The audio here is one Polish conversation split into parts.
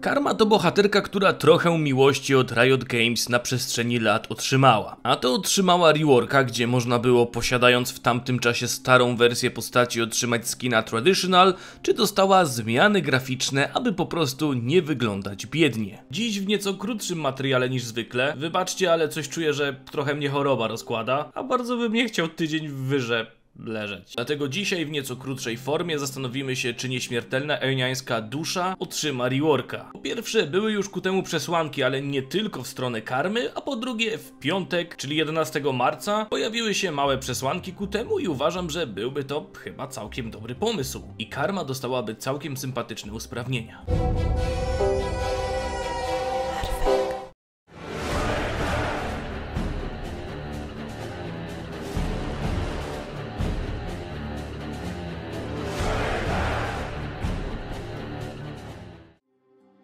Karma to bohaterka, która trochę miłości od Riot Games na przestrzeni lat otrzymała. A to otrzymała reworka, gdzie można było posiadając w tamtym czasie starą wersję postaci otrzymać skina traditional, czy dostała zmiany graficzne, aby po prostu nie wyglądać biednie. Dziś w nieco krótszym materiale niż zwykle, wybaczcie, ale coś czuję, że trochę mnie choroba rozkłada, a bardzo bym nie chciał tydzień w wyrze leżeć. Dlatego dzisiaj w nieco krótszej formie zastanowimy się, czy nieśmiertelna eoniańska dusza otrzyma reworka. Po pierwsze, były już ku temu przesłanki, ale nie tylko w stronę karmy, a po drugie, w piątek, czyli 11 marca, pojawiły się małe przesłanki ku temu i uważam, że byłby to chyba całkiem dobry pomysł. I karma dostałaby całkiem sympatyczne usprawnienia.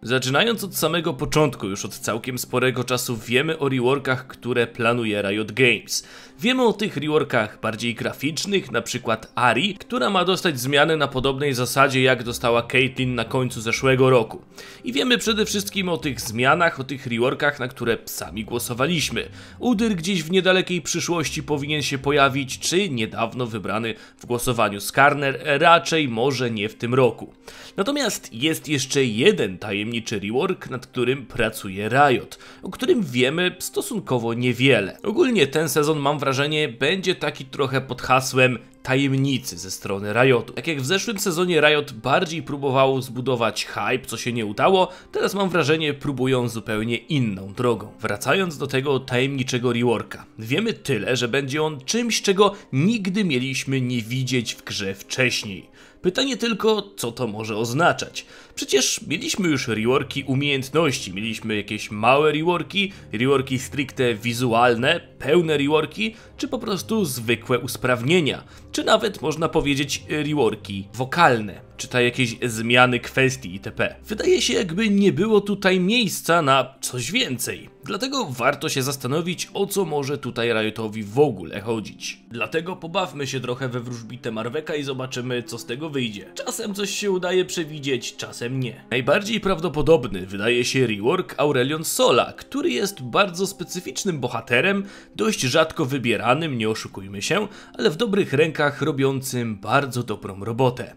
Zaczynając od samego początku, już od całkiem sporego czasu wiemy o reworkach, które planuje Riot Games. Wiemy o tych reworkach bardziej graficznych, na przykład Ari, która ma dostać zmiany na podobnej zasadzie jak dostała Caitlyn na końcu zeszłego roku. I wiemy przede wszystkim o tych zmianach, o tych reworkach, na które sami głosowaliśmy. Udyr gdzieś w niedalekiej przyszłości powinien się pojawić, czy niedawno wybrany w głosowaniu Skarner, raczej może nie w tym roku. Natomiast jest jeszcze jeden tajemniczy tajemniczy rework, nad którym pracuje Riot, o którym wiemy stosunkowo niewiele. Ogólnie ten sezon mam wrażenie będzie taki trochę pod hasłem tajemnicy ze strony Riotu. Tak jak w zeszłym sezonie Riot bardziej próbował zbudować hype, co się nie udało, teraz mam wrażenie próbują zupełnie inną drogą. Wracając do tego tajemniczego reworka. Wiemy tyle, że będzie on czymś, czego nigdy mieliśmy nie widzieć w grze wcześniej. Pytanie tylko, co to może oznaczać? Przecież mieliśmy już reworki umiejętności, mieliśmy jakieś małe reworki, reworki stricte wizualne, pełne reworki, czy po prostu zwykłe usprawnienia czy nawet można powiedzieć reworki wokalne czytaj jakieś zmiany kwestii itp. Wydaje się, jakby nie było tutaj miejsca na coś więcej. Dlatego warto się zastanowić, o co może tutaj Riotowi w ogóle chodzić. Dlatego pobawmy się trochę we wróżbite Marweka i zobaczymy, co z tego wyjdzie. Czasem coś się udaje przewidzieć, czasem nie. Najbardziej prawdopodobny wydaje się rework Aurelion Sola, który jest bardzo specyficznym bohaterem, dość rzadko wybieranym, nie oszukujmy się, ale w dobrych rękach robiącym bardzo dobrą robotę.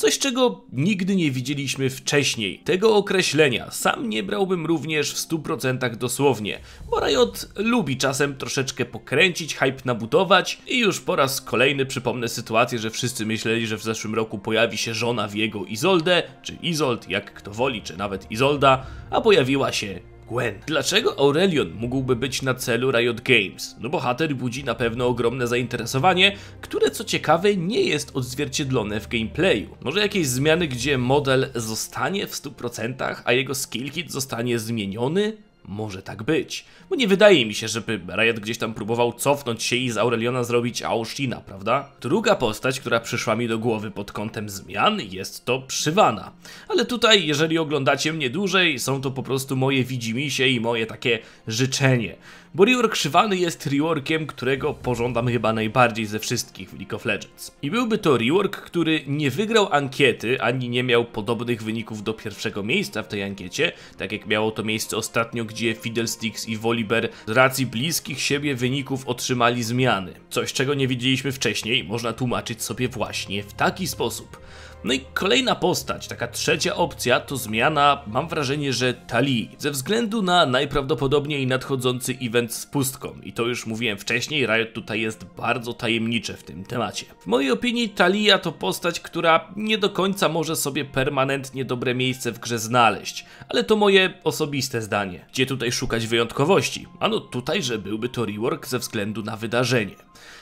Coś, czego nigdy nie widzieliśmy wcześniej. Tego określenia sam nie brałbym również w 100% dosłownie, bo Riot lubi czasem troszeczkę pokręcić, hype nabudować i już po raz kolejny przypomnę sytuację, że wszyscy myśleli, że w zeszłym roku pojawi się żona w jego Izoldę, czy Izold, jak kto woli, czy nawet Izolda, a pojawiła się Gwen. Dlaczego Aurelion mógłby być na celu Riot Games? No bohater budzi na pewno ogromne zainteresowanie, które co ciekawe nie jest odzwierciedlone w gameplayu. Może jakieś zmiany, gdzie model zostanie w 100%, a jego skill kit zostanie zmieniony? może tak być. Bo nie wydaje mi się, żeby Riot gdzieś tam próbował cofnąć się i z Aureliona zrobić Aoshina, prawda? Druga postać, która przyszła mi do głowy pod kątem zmian jest to Przywana. Ale tutaj, jeżeli oglądacie mnie dłużej, są to po prostu moje widzimisię i moje takie życzenie bo rework Szywany jest reworkiem, którego pożądam chyba najbardziej ze wszystkich w League of Legends. I byłby to rework, który nie wygrał ankiety, ani nie miał podobnych wyników do pierwszego miejsca w tej ankiecie, tak jak miało to miejsce ostatnio, gdzie Fiddlesticks i Volibear z racji bliskich siebie wyników otrzymali zmiany. Coś, czego nie widzieliśmy wcześniej, można tłumaczyć sobie właśnie w taki sposób. No i kolejna postać, taka trzecia opcja to zmiana, mam wrażenie, że Talii, ze względu na najprawdopodobniej nadchodzący event z pustką. I to już mówiłem wcześniej, Riot tutaj jest bardzo tajemniczy w tym temacie. W mojej opinii Talia to postać, która nie do końca może sobie permanentnie dobre miejsce w grze znaleźć, ale to moje osobiste zdanie. Gdzie tutaj szukać wyjątkowości? Ano tutaj, że byłby to rework ze względu na wydarzenie.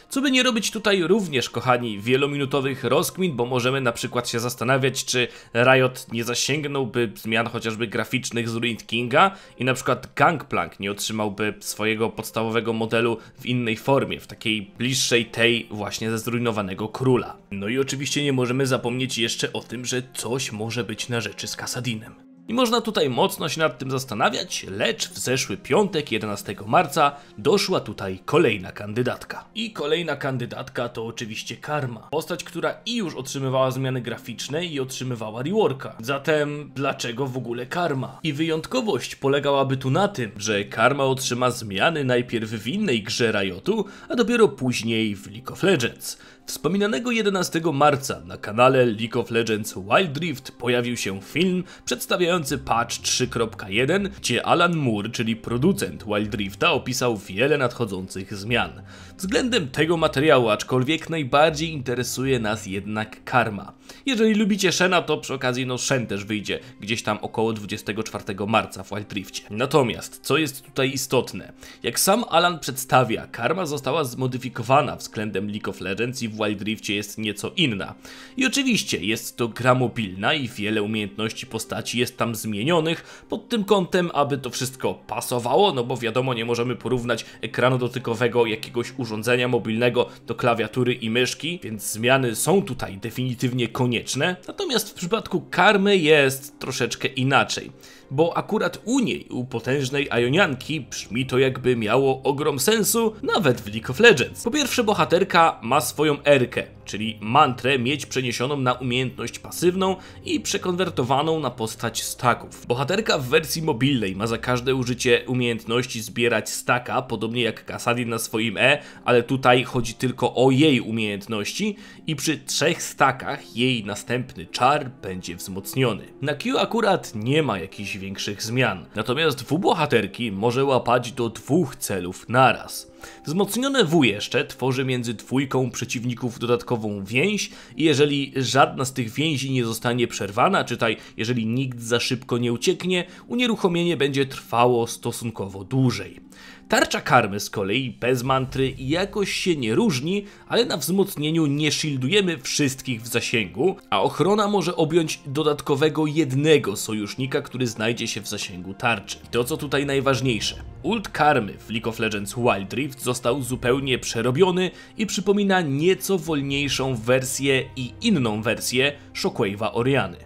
Co by nie robić tutaj również, kochani, wielominutowych rozkmin, bo możemy na przykład się zastanawiać, czy Riot nie zasięgnąłby zmian chociażby graficznych z Ruined Kinga i na przykład Gangplank nie otrzymałby swojego podstawowego modelu w innej formie, w takiej bliższej tej właśnie ze zrujnowanego króla. No i oczywiście nie możemy zapomnieć jeszcze o tym, że coś może być na rzeczy z Kasadinem. I można tutaj mocno się nad tym zastanawiać, lecz w zeszły piątek, 11 marca, doszła tutaj kolejna kandydatka. I kolejna kandydatka to oczywiście Karma. Postać, która i już otrzymywała zmiany graficzne i otrzymywała reworka. Zatem dlaczego w ogóle Karma? I wyjątkowość polegałaby tu na tym, że Karma otrzyma zmiany najpierw w innej grze Riotu, a dopiero później w League of Legends. Wspominanego 11 marca na kanale League of Legends Wild Rift pojawił się film przedstawiający patch 3.1, gdzie Alan Moore, czyli producent Wild Rifta, opisał wiele nadchodzących zmian. Względem tego materiału, aczkolwiek najbardziej interesuje nas jednak karma. Jeżeli lubicie Shena, to przy okazji no Shen też wyjdzie gdzieś tam około 24 marca w Wild Riftie. Natomiast, co jest tutaj istotne? Jak sam Alan przedstawia, karma została zmodyfikowana względem League of Legends i w Wild Riftie jest nieco inna. I oczywiście jest to gra mobilna i wiele umiejętności postaci jest tam zmienionych pod tym kątem, aby to wszystko pasowało, no bo wiadomo nie możemy porównać ekranu dotykowego jakiegoś urządzenia mobilnego do klawiatury i myszki, więc zmiany są tutaj definitywnie konieczne konieczne, natomiast w przypadku karmy jest troszeczkę inaczej, bo akurat u niej, u potężnej Ajonianki, brzmi to jakby miało ogrom sensu, nawet w League of Legends. Po pierwsze, bohaterka ma swoją erkę, czyli mantrę, mieć przeniesioną na umiejętność pasywną i przekonwertowaną na postać staków. Bohaterka w wersji mobilnej ma za każde użycie umiejętności zbierać staka, podobnie jak Kasadin na swoim E, ale tutaj chodzi tylko o jej umiejętności i przy trzech stakach jej następny czar będzie wzmocniony. Na Q akurat nie ma jakichś większych zmian, natomiast W bohaterki może łapać do dwóch celów naraz. Wzmocnione W jeszcze tworzy między dwójką przeciwników dodatkową więź i jeżeli żadna z tych więzi nie zostanie przerwana, czytaj, jeżeli nikt za szybko nie ucieknie, unieruchomienie będzie trwało stosunkowo dłużej. Tarcza karmy z kolei bez mantry jakoś się nie różni, ale na wzmocnieniu nie shieldujemy wszystkich w zasięgu, a ochrona może objąć dodatkowego jednego sojusznika, który znajdzie się w zasięgu tarczy. I to co tutaj najważniejsze. Ult karmy w League of Legends Wild Rift został zupełnie przerobiony i przypomina nieco wolniejszą wersję i inną wersję Shockwave'a Oriany.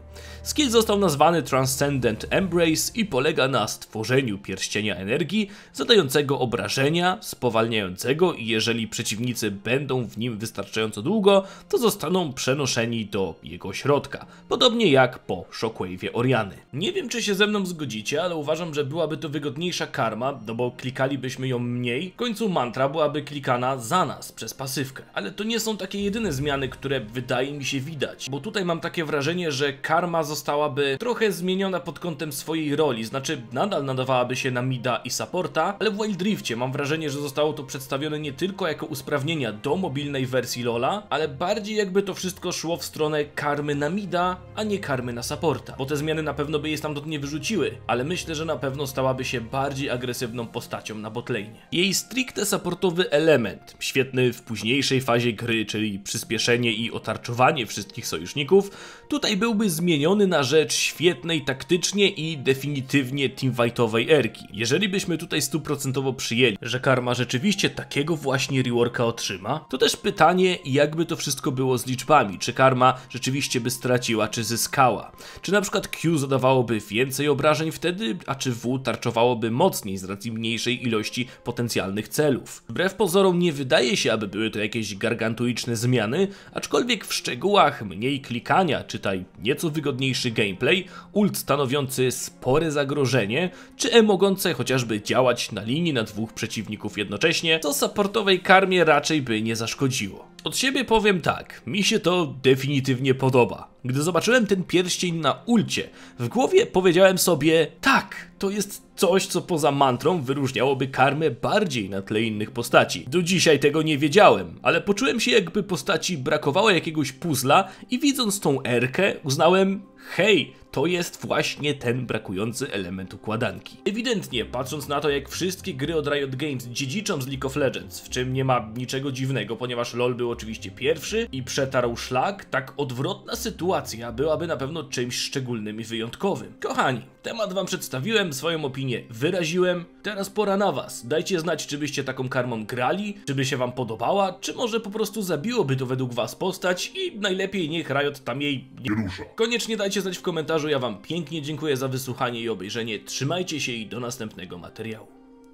Skill został nazwany Transcendent Embrace i polega na stworzeniu pierścienia energii, zadającego obrażenia, spowalniającego i jeżeli przeciwnicy będą w nim wystarczająco długo, to zostaną przenoszeni do jego środka, podobnie jak po Shockwave'ie Oriany. Nie wiem czy się ze mną zgodzicie, ale uważam, że byłaby to wygodniejsza karma, no bo klikalibyśmy ją mniej, w końcu mantra byłaby klikana za nas przez pasywkę. Ale to nie są takie jedyne zmiany, które wydaje mi się widać, bo tutaj mam takie wrażenie, że karma zostałaby trochę zmieniona pod kątem swojej roli, znaczy nadal nadawałaby się na mida i supporta, ale w Wild mam wrażenie, że zostało to przedstawione nie tylko jako usprawnienia do mobilnej wersji LoLa, ale bardziej jakby to wszystko szło w stronę karmy na mida, a nie karmy na supporta, bo te zmiany na pewno by jej stamtąd nie wyrzuciły, ale myślę, że na pewno stałaby się bardziej agresywną postacią na botlane. Jej stricte supportowy element, świetny w późniejszej fazie gry, czyli przyspieszenie i otarczowanie wszystkich sojuszników, tutaj byłby zmieniony na rzecz świetnej taktycznie i definitywnie teamfightowej erki. Jeżeli byśmy tutaj stuprocentowo przyjęli, że Karma rzeczywiście takiego właśnie reworka otrzyma, to też pytanie, jakby to wszystko było z liczbami. Czy Karma rzeczywiście by straciła, czy zyskała? Czy na przykład Q zadawałoby więcej obrażeń wtedy, a czy W tarczowałoby mocniej z racji mniejszej ilości potencjalnych celów? Wbrew pozorom nie wydaje się, aby były to jakieś gargantuiczne zmiany, aczkolwiek w szczegółach mniej klikania, czytaj nieco wygodniej mocniejszy gameplay, ult stanowiący spore zagrożenie, czy E mogące chociażby działać na linii na dwóch przeciwników jednocześnie, co supportowej karmie raczej by nie zaszkodziło. Od siebie powiem tak, mi się to definitywnie podoba. Gdy zobaczyłem ten pierścień na ulcie, w głowie powiedziałem sobie, tak, to jest coś, co poza mantrą wyróżniałoby karmę bardziej na tle innych postaci. Do dzisiaj tego nie wiedziałem, ale poczułem się jakby postaci brakowało jakiegoś puzla i widząc tą erkę uznałem, hej, to jest właśnie ten brakujący element układanki. Ewidentnie, patrząc na to, jak wszystkie gry od Riot Games dziedziczą z League of Legends, w czym nie ma niczego dziwnego, ponieważ LoL był oczywiście pierwszy i przetarł szlak, tak odwrotna sytuacja byłaby na pewno czymś szczególnym i wyjątkowym. Kochani, Temat wam przedstawiłem, swoją opinię wyraziłem. Teraz pora na was. Dajcie znać, czy byście taką karmą grali, czy by się wam podobała, czy może po prostu zabiłoby to według was postać i najlepiej niech Riot tam jej nie rusza. Koniecznie dajcie znać w komentarzu, ja wam pięknie dziękuję za wysłuchanie i obejrzenie. Trzymajcie się i do następnego materiału.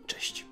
Cześć.